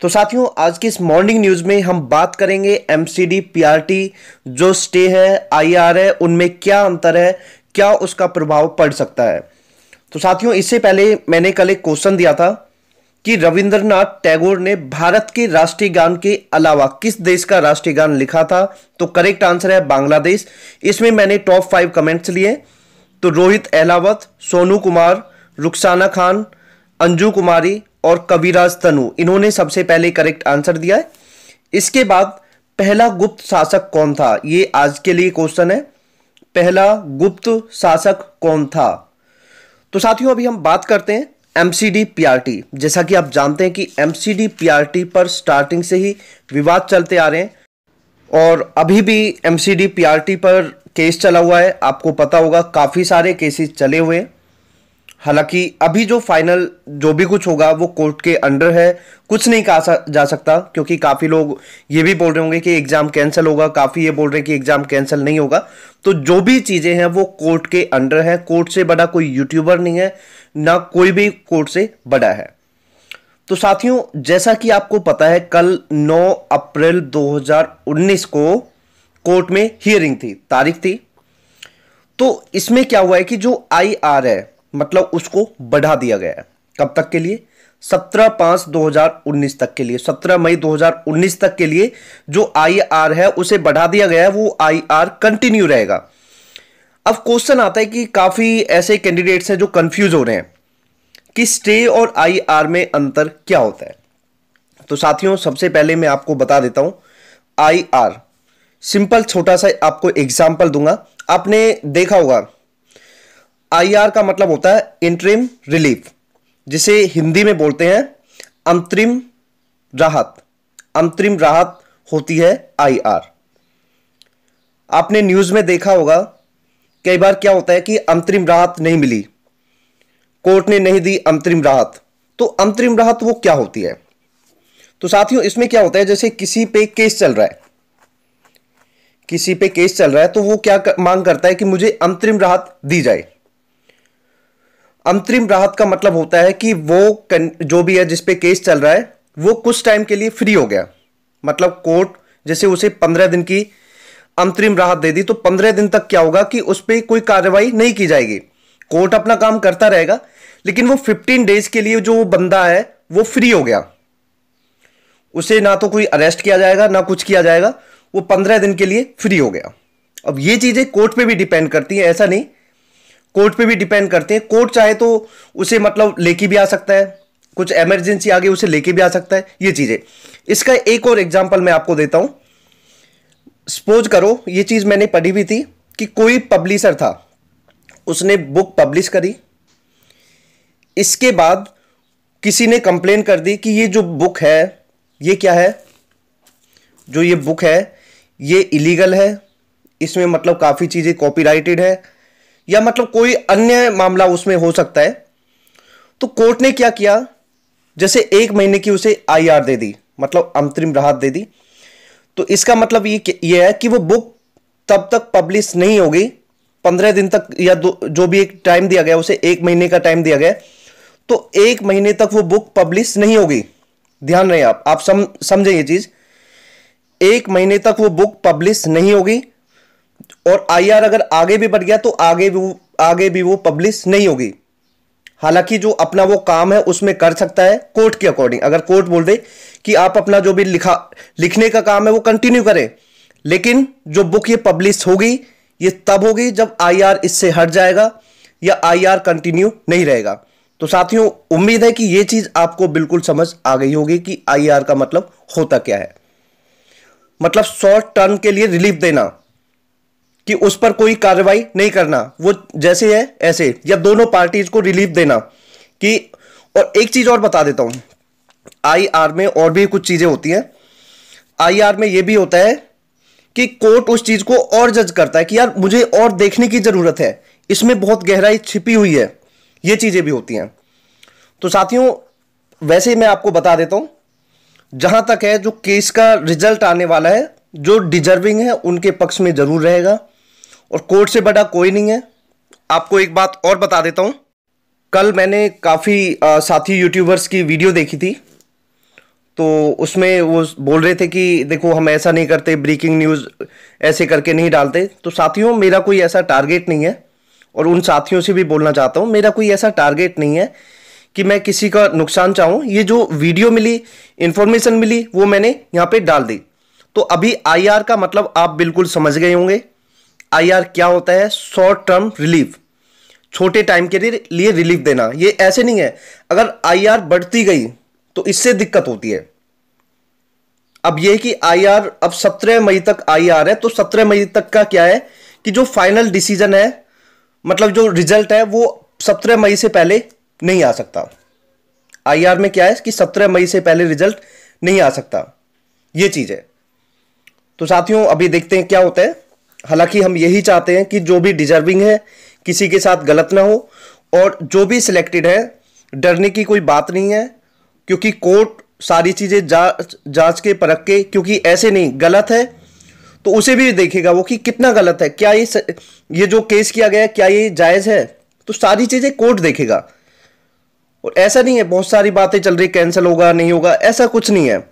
तो साथियों आज की इस मॉर्निंग न्यूज में हम बात करेंगे एमसीडी पीआरटी जो स्टे है आईआर है उनमें क्या अंतर है क्या उसका प्रभाव पड़ सकता है तो साथियों इससे पहले मैंने कल एक क्वेश्चन दिया था कि रविंद्रनाथ टैगोर ने भारत के राष्ट्रीय गान के अलावा किस देश का राष्ट्रीय गान लिखा था तो करेक्ट आंसर है बांग्लादेश इसमें मैंने टॉप फाइव कमेंट्स लिए तो रोहित अहलावत सोनू कुमार रुखसाना खान अंजू कुमारी और कविराज तनु इन्होंने सबसे पहले करेक्ट आंसर दिया है इसके बाद पहला गुप्त शासक कौन था ये आज के लिए क्वेश्चन है पहला गुप्त शासक कौन था तो साथियों अभी हम बात करते हैं MCD PRT P R T जैसा कि आप जानते हैं कि M C D P R T पर स्टार्टिंग से ही विवाद चलते आ रहे हैं और अभी भी M C D P R T पर केस चला हुआ है आपको पता होगा काफ़ी सारे केसेस चले हुए हैं हालांकि अभी जो फाइनल जो भी कुछ होगा वो कोर्ट के अंडर है कुछ नहीं कहा जा सकता क्योंकि काफ़ी लोग ये भी बोल रहे होंगे कि एग्ज़ाम कैंसिल होगा काफ़ी ये बोल रहे हैं कि एग्ज़ाम कैंसिल नहीं होगा तो जो भी चीज़ें हैं वो कोर्ट के अंडर है कोर्ट से बड़ा कोई यूट्यूबर नहीं है ना कोई भी कोर्ट से बड़ा है तो साथियों जैसा कि आपको पता है कल 9 अप्रैल 2019 को कोर्ट में हियरिंग थी तारीख थी तो इसमें क्या हुआ है कि जो आई आर है मतलब उसको बढ़ा दिया गया है कब तक के लिए सत्रह पांच दो हजार उन्नीस तक के लिए सत्रह मई दो हजार उन्नीस तक के लिए जो आई आर है उसे बढ़ा दिया गया है वो आर कंटिन्यू रहेगा अब क्वेश्चन आता है कि काफ़ी ऐसे कैंडिडेट्स हैं जो कंफ्यूज हो रहे हैं कि स्टे और आई आर में अंतर क्या होता है तो साथियों सबसे पहले मैं आपको बता देता हूं आई आर सिंपल छोटा सा आपको एग्जाम्पल दूंगा आपने देखा होगा आईआर का मतलब होता है इंट्रीम रिलीफ जिसे हिंदी में बोलते हैं अंतरिम राहत अंतरिम राहत होती है आईआर आपने न्यूज़ में देखा होगा कई बार क्या होता है कि अंतरिम राहत नहीं मिली कोर्ट ने नहीं दी अंतरिम राहत तो अंतरिम राहत वो क्या होती है तो साथियों इसमें क्या होता है जैसे किसी पे केस चल रहा है किसी पे केस चल रहा है तो वो क्या कर, मांग करता है कि मुझे अंतरिम राहत दी जाए अंतरिम राहत का मतलब होता है कि वो जो भी है जिसपे केस चल रहा है वो कुछ टाइम के लिए फ्री हो गया मतलब कोर्ट जैसे उसे पंद्रह दिन की अंतरिम राहत दे दी तो पंद्रह दिन तक क्या होगा कि उस पर कोई कार्रवाई नहीं की जाएगी कोर्ट अपना काम करता रहेगा लेकिन वो फिफ्टीन डेज के लिए जो बंदा है वो फ्री हो गया उसे ना तो कोई अरेस्ट किया जाएगा ना कुछ किया जाएगा वो पंद्रह दिन के लिए फ्री हो गया अब ये चीज़ें कोर्ट पे भी डिपेंड करती हैं ऐसा नहीं कोर्ट पे भी डिपेंड करते हैं कोर्ट चाहे तो उसे मतलब लेके भी आ सकता है कुछ इमरजेंसी आगे उसे लेके भी आ सकता है ये चीज़ें इसका एक और एग्जाम्पल मैं आपको देता हूं सपोज करो ये चीज़ मैंने पढ़ी भी थी कि कोई पब्लिशर था उसने बुक पब्लिश करी इसके बाद किसी ने कंप्लेन कर दी कि ये जो बुक है ये क्या है जो ये बुक है ये इलीगल है इसमें मतलब काफ़ी चीज़ें कॉपीराइटेड है या मतलब कोई अन्य मामला उसमें हो सकता है तो कोर्ट ने क्या किया जैसे एक महीने की उसे आईआर दे दी मतलब अंतरिम राहत दे दी तो इसका मतलब ये ये है कि वो बुक तब तक पब्लिश नहीं होगी पंद्रह दिन तक या जो भी एक टाइम दिया गया उसे एक महीने का टाइम दिया गया तो एक महीने तक वो बुक पब्लिश नहीं होगी ध्यान रहे आप आप सम समझें ये चीज़ एक महीने तक वो बुक पब्लिश नहीं होगी और आईआर अगर आगे भी बढ़ गया तो आगे भी आगे भी वो पब्लिश नहीं होगी हालांकि जो अपना वो काम है उसमें कर सकता है कोर्ट के अकॉर्डिंग अगर कोर्ट बोल दे कि आप अपना जो भी लिखा लिखने का काम है वो कंटिन्यू करें लेकिन जो बुक ये पब्लिश होगी ये तब होगी जब आईआर इससे हट जाएगा या आईआर कंटिन्यू नहीं रहेगा तो साथियों उम्मीद है कि ये चीज़ आपको बिल्कुल समझ आ गई होगी कि आईआर का मतलब होता क्या है मतलब शॉर्ट टर्म के लिए रिलीफ देना कि उस पर कोई कार्रवाई नहीं करना वो जैसे है ऐसे या दोनों पार्टीज को रिलीफ देना कि और एक चीज़ और बता देता हूं आई आर में और भी कुछ चीज़ें होती हैं आर में ये भी होता है कि कोर्ट उस चीज़ को और जज करता है कि यार मुझे और देखने की ज़रूरत है इसमें बहुत गहराई छिपी हुई है ये चीज़ें भी होती हैं तो साथियों वैसे ही मैं आपको बता देता हूं जहां तक है जो केस का रिजल्ट आने वाला है जो डिजर्विंग है उनके पक्ष में ज़रूर रहेगा और कोर्ट से बड़ा कोई नहीं है आपको एक बात और बता देता हूँ कल मैंने काफ़ी साथी यूट्यूबर्स की वीडियो देखी थी तो उसमें वो बोल रहे थे कि देखो हम ऐसा नहीं करते ब्रेकिंग न्यूज़ ऐसे करके नहीं डालते तो साथियों मेरा कोई ऐसा टारगेट नहीं है और उन साथियों से भी बोलना चाहता हूँ मेरा कोई ऐसा टारगेट नहीं है कि मैं किसी का नुकसान चाहूँ ये जो वीडियो मिली इन्फॉर्मेशन मिली वो मैंने यहाँ पे डाल दी तो अभी आईआर का मतलब आप बिल्कुल समझ गए होंगे आईआर क्या होता है शॉर्ट टर्म रिलीफ छोटे टाइम के लिए रिलीफ देना ये ऐसे नहीं है अगर आईआर बढ़ती गई तो इससे दिक्कत होती है अब यह कि आईआर अब सत्रह मई तक आईआर है तो सत्रह मई तक का क्या है कि जो फाइनल डिसीजन है मतलब जो रिजल्ट है वो सत्रह मई से पहले नहीं आ सकता आईआर में क्या है कि सत्रह मई से पहले रिजल्ट नहीं आ सकता ये चीज़ है तो साथियों अभी देखते हैं क्या होता है हालांकि हम यही चाहते हैं कि जो भी डिजर्विंग है किसी के साथ गलत ना हो और जो भी सिलेक्टेड है डरने की कोई बात नहीं है क्योंकि कोर्ट सारी चीज़ें जांच जांच के परख के क्योंकि ऐसे नहीं गलत है तो उसे भी देखेगा वो कि कितना गलत है क्या ये स, ये जो केस किया गया क्या ये जायज़ है तो सारी चीज़ें कोर्ट देखेगा और ऐसा नहीं है बहुत सारी बातें चल रही कैंसिल होगा नहीं होगा ऐसा कुछ नहीं है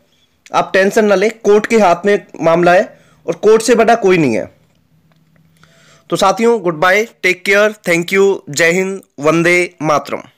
आप टेंशन ना लें कोर्ट के हाथ में मामला है और कोर्ट से बड़ा कोई नहीं है तो साथियों good bye take care thank you Jai Hind Vande Mataram